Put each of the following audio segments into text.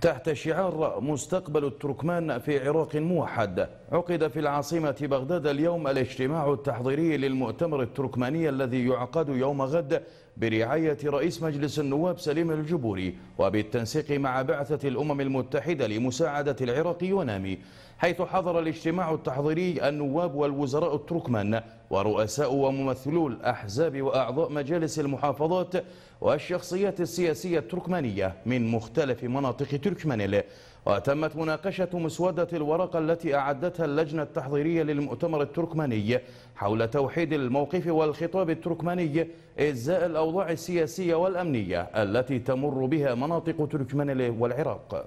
تحت شعار مستقبل التركمان في عراق موحد عقد في العاصمة بغداد اليوم الاجتماع التحضيري للمؤتمر التركماني الذي يعقد يوم غد برعاية رئيس مجلس النواب سليم الجبوري وبالتنسيق مع بعثة الأمم المتحدة لمساعدة العراق ونامي حيث حضر الاجتماع التحضيري النواب والوزراء التركمان ورؤساء وممثلو الأحزاب وأعضاء مجالس المحافظات والشخصيات السياسية التركمانية من مختلف مناطق تركمانيل وتمت مناقشة مسودة الورقة التي أعدتها اللجنة التحضيرية للمؤتمر التركماني حول توحيد الموقف والخطاب التركماني إزاء الأوضاع السياسية والأمنية التي تمر بها مناطق تركمان والعراق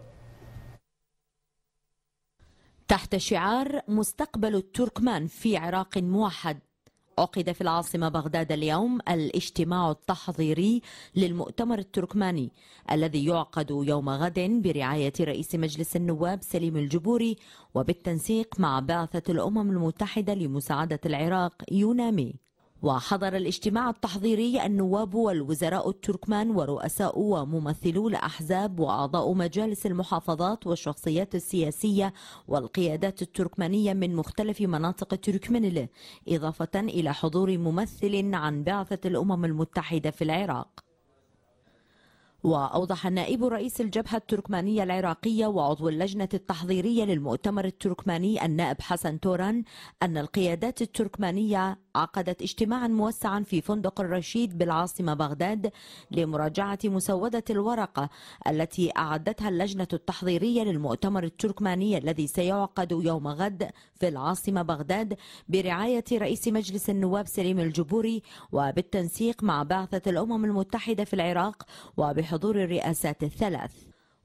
تحت شعار مستقبل التركمان في عراق موحد عقد في العاصمة بغداد اليوم الاجتماع التحضيري للمؤتمر التركماني الذي يعقد يوم غد برعاية رئيس مجلس النواب سليم الجبوري وبالتنسيق مع بعثة الأمم المتحدة لمساعدة العراق يونامي وحضر الاجتماع التحضيري النواب والوزراء التركمان ورؤساء وممثلو الأحزاب وأعضاء مجالس المحافظات والشخصيات السياسية والقيادات التركمانية من مختلف مناطق تركمانل إضافة إلى حضور ممثل عن بعثة الأمم المتحدة في العراق وأوضح نائب رئيس الجبهة التركمانية العراقية وعضو اللجنة التحضيرية للمؤتمر التركماني النائب حسن توران أن القيادات التركمانية عقدت اجتماعا موسعا في فندق الرشيد بالعاصمة بغداد لمراجعة مسودة الورقة التي أعدتها اللجنة التحضيرية للمؤتمر التركماني الذي سيعقد يوم غد في العاصمة بغداد برعاية رئيس مجلس النواب سليم الجبوري وبالتنسيق مع بعثة الأمم المتحدة في العراق وبحضور بحضور الرئاسات الثلاث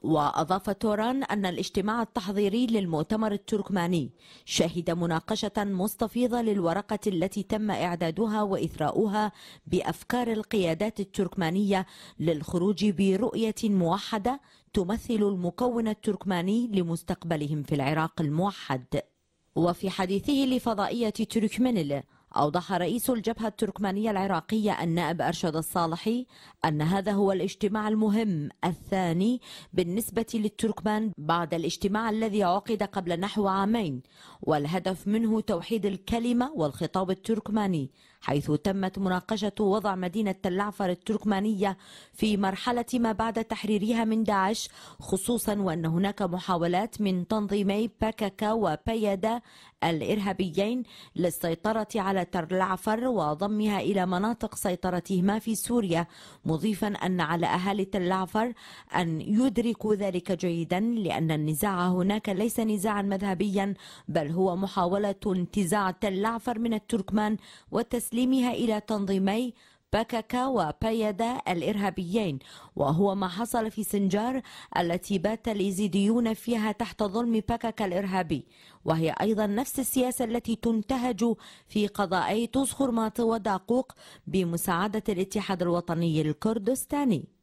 وأضاف توران أن الاجتماع التحضيري للمؤتمر التركماني شهد مناقشة مستفيضة للورقة التي تم إعدادها وإثراؤها بأفكار القيادات التركمانية للخروج برؤية موحدة تمثل المكون التركماني لمستقبلهم في العراق الموحد وفي حديثه لفضائية تركمنل أوضح رئيس الجبهة التركمانية العراقية النائب أرشد الصالحي أن هذا هو الاجتماع المهم الثاني بالنسبة للتركمان بعد الاجتماع الذي عقد قبل نحو عامين والهدف منه توحيد الكلمة والخطاب التركماني حيث تمت مناقشة وضع مدينة اللعفر التركمانية في مرحلة ما بعد تحريرها من داعش خصوصا وأن هناك محاولات من تنظيمي باكاكا وبيدا الإرهابيين للسيطرة على ترلعفر وضمها إلى مناطق سيطرتهما في سوريا مضيفا أن على أهالي ترلعفر أن يدركوا ذلك جيدا لأن النزاع هناك ليس نزاعا مذهبيا بل هو محاولة انتزاع تلعفر من التركمان وتسليمها إلى تنظيمي بككا وبيدا الإرهابيين وهو ما حصل في سنجار التي بات الإيزيديون فيها تحت ظلم بككا الإرهابي وهي أيضا نفس السياسة التي تنتهج في قضائي طوز وداقوق بمساعدة الاتحاد الوطني الكردستاني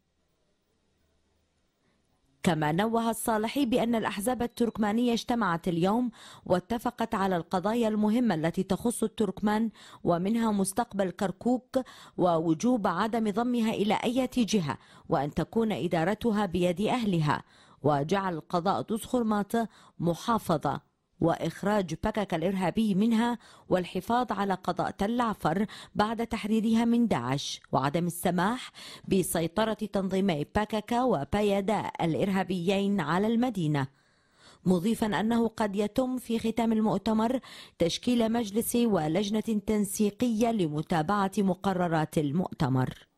كما نوه الصالحي بأن الأحزاب التركمانية اجتمعت اليوم واتفقت على القضايا المهمة التي تخص التركمان ومنها مستقبل كركوك ووجوب عدم ضمها إلى أي جهة وأن تكون إدارتها بيد أهلها وجعل قضاء دوسخرماط محافظة وإخراج بكك الإرهابي منها والحفاظ على قضاء تل عفر بعد تحريرها من داعش وعدم السماح بسيطرة تنظيمي بكك وبيدا الإرهابيين على المدينة مضيفا أنه قد يتم في ختام المؤتمر تشكيل مجلس ولجنة تنسيقية لمتابعة مقررات المؤتمر